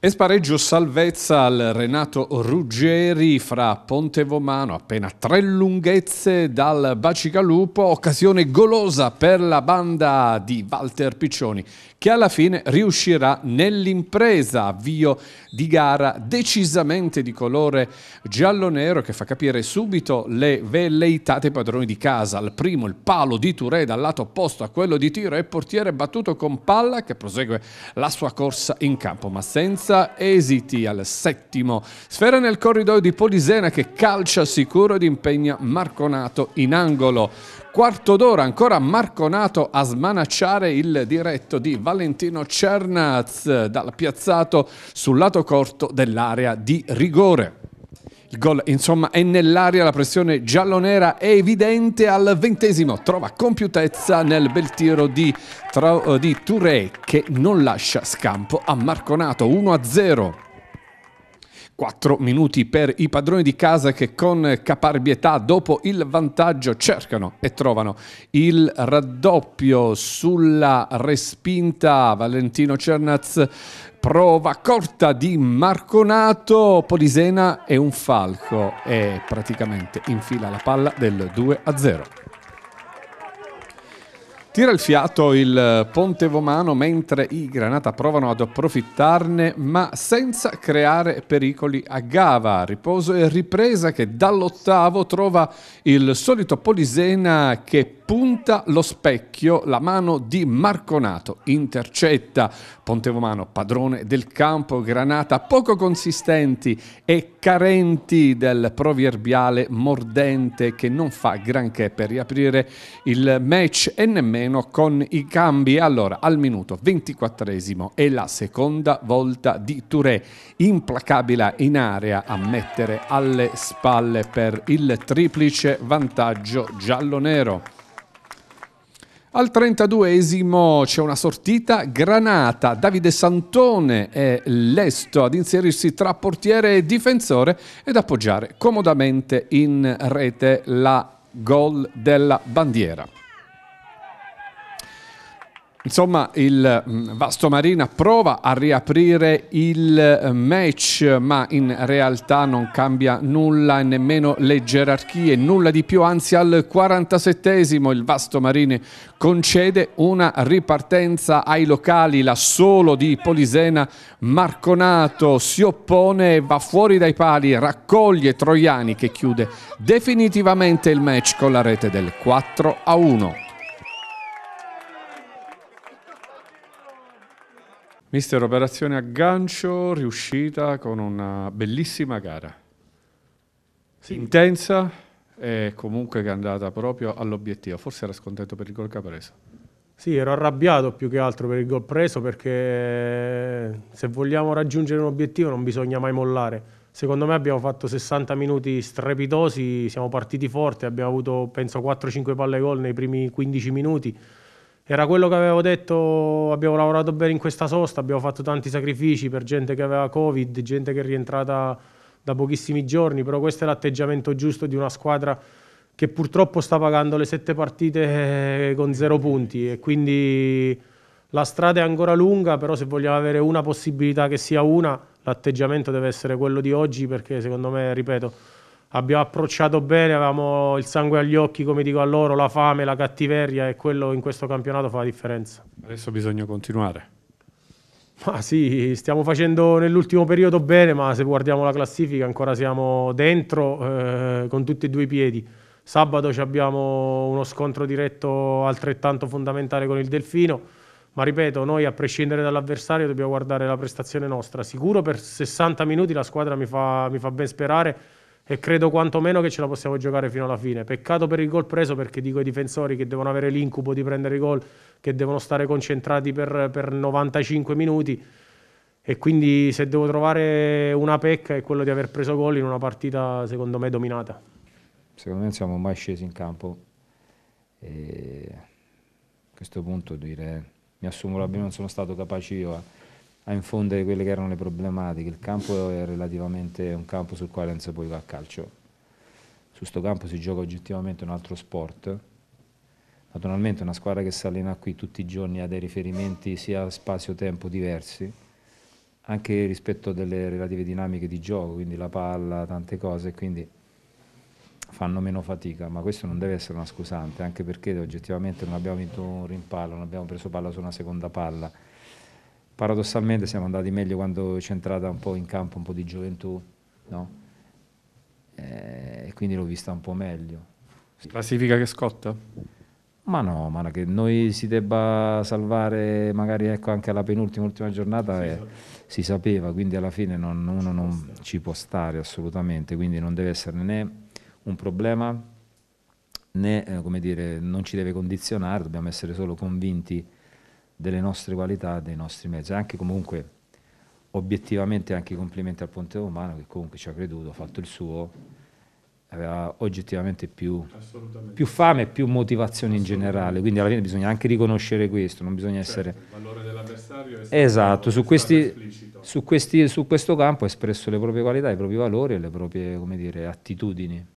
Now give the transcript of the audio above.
E spareggio salvezza al Renato Ruggeri fra Pontevomano, appena tre lunghezze dal Bacigalupo, occasione golosa per la banda di Walter Piccioni che alla fine riuscirà nell'impresa avvio di gara decisamente di colore giallo-nero che fa capire subito le velleità dei padroni di casa. Al primo il palo di Touré dal lato opposto a quello di Tiro e portiere battuto con palla che prosegue la sua corsa in campo ma senza senza esiti al settimo. Sfera nel corridoio di Polisena che calcia sicuro ed impegna Marconato in angolo. Quarto d'ora ancora Marconato a smanacciare il diretto di Valentino Cernaz dal piazzato sul lato corto dell'area di rigore. Il gol, insomma, è nell'aria, la pressione giallonera è evidente al ventesimo. Trova compiutezza nel bel tiro di, tra, di Touré che non lascia scampo a Marconato 1-0. 4 minuti per i padroni di casa che con caparbietà dopo il vantaggio cercano e trovano il raddoppio sulla respinta Valentino Cernaz prova corta di Marconato Polisena e un falco e praticamente infila la palla del 2 a 0 Tira il fiato il eh, Pontevomano mentre i Granata provano ad approfittarne ma senza creare pericoli a Gava. Riposo e ripresa che dall'ottavo trova il solito Polisena che punta lo specchio, la mano di Marconato intercetta. Pontevomano padrone del campo, Granata poco consistenti e carenti del proverbiale mordente che non fa granché per riaprire il match e nemmeno terreno con i cambi. Allora, al minuto 24 è la seconda volta di Touré, implacabile in area a mettere alle spalle per il triplice vantaggio giallo-nero. Al 32esimo c'è una sortita, Granata, Davide Santone è lesto ad inserirsi tra portiere e difensore ed appoggiare comodamente in rete la gol della bandiera. Insomma, il mm, Vasto Marina prova a riaprire il eh, match, ma in realtà non cambia nulla, e nemmeno le gerarchie, nulla di più. Anzi, al 47esimo il Vasto Marini concede una ripartenza ai locali, la solo di Polisena Marconato si oppone, e va fuori dai pali, raccoglie Troiani che chiude definitivamente il match con la rete del 4 a 1. Mister, operazione Aggancio, riuscita con una bellissima gara. Sì. Intensa e comunque che è andata proprio all'obiettivo. Forse era scontento per il gol che ha preso. Sì, ero arrabbiato più che altro per il gol preso perché se vogliamo raggiungere un obiettivo non bisogna mai mollare. Secondo me abbiamo fatto 60 minuti strepitosi, siamo partiti forti, abbiamo avuto penso 4-5 palle gol nei primi 15 minuti. Era quello che avevo detto, abbiamo lavorato bene in questa sosta, abbiamo fatto tanti sacrifici per gente che aveva Covid, gente che è rientrata da pochissimi giorni, però questo è l'atteggiamento giusto di una squadra che purtroppo sta pagando le sette partite eh, con zero punti e quindi la strada è ancora lunga, però se vogliamo avere una possibilità che sia una, l'atteggiamento deve essere quello di oggi perché secondo me, ripeto, abbiamo approcciato bene, avevamo il sangue agli occhi, come dico a loro, la fame, la cattiveria e quello in questo campionato fa la differenza. Adesso bisogna continuare. Ma sì, stiamo facendo nell'ultimo periodo bene, ma se guardiamo la classifica ancora siamo dentro eh, con tutti e due i piedi. Sabato abbiamo uno scontro diretto altrettanto fondamentale con il Delfino, ma ripeto, noi a prescindere dall'avversario dobbiamo guardare la prestazione nostra. Sicuro per 60 minuti la squadra mi fa, mi fa ben sperare e credo quantomeno che ce la possiamo giocare fino alla fine. Peccato per il gol preso perché dico ai difensori che devono avere l'incubo di prendere i gol, che devono stare concentrati per, per 95 minuti e quindi se devo trovare una pecca è quello di aver preso gol in una partita secondo me dominata. Secondo me non siamo mai scesi in campo e a questo punto dire mi assumo la non sono stato capace io a a infondere quelle che erano le problematiche. Il campo è relativamente un campo sul quale non si può giocare a calcio. Su questo campo si gioca oggettivamente un altro sport. Naturalmente una squadra che si allena qui tutti i giorni ha dei riferimenti sia spazio-tempo diversi, anche rispetto delle relative dinamiche di gioco, quindi la palla, tante cose, quindi fanno meno fatica, ma questo non deve essere una scusante, anche perché oggettivamente non abbiamo vinto un rimpallo, non abbiamo preso palla su una seconda palla paradossalmente siamo andati meglio quando c'è entrata un po' in campo un po' di gioventù, no? Eh, e quindi l'ho vista un po' meglio. Classifica che scotta? Ma no, ma che noi si debba salvare magari ecco, anche alla penultima ultima giornata sì, eh, si sapeva, quindi alla fine non, uno ci non può ci può stare assolutamente, quindi non deve essere né un problema né, eh, come dire, non ci deve condizionare, dobbiamo essere solo convinti delle nostre qualità, dei nostri mezzi. Anche comunque, obiettivamente, anche complimenti al Ponte Romano che comunque ci ha creduto, ha fatto il suo, aveva oggettivamente più, più fame e più motivazione in generale. Quindi alla fine bisogna anche riconoscere questo, non bisogna certo, essere... Il valore dell'avversario è esatto, su, questi, su, questi, su questo campo ha espresso le proprie qualità, i propri valori e le proprie dire, attitudini.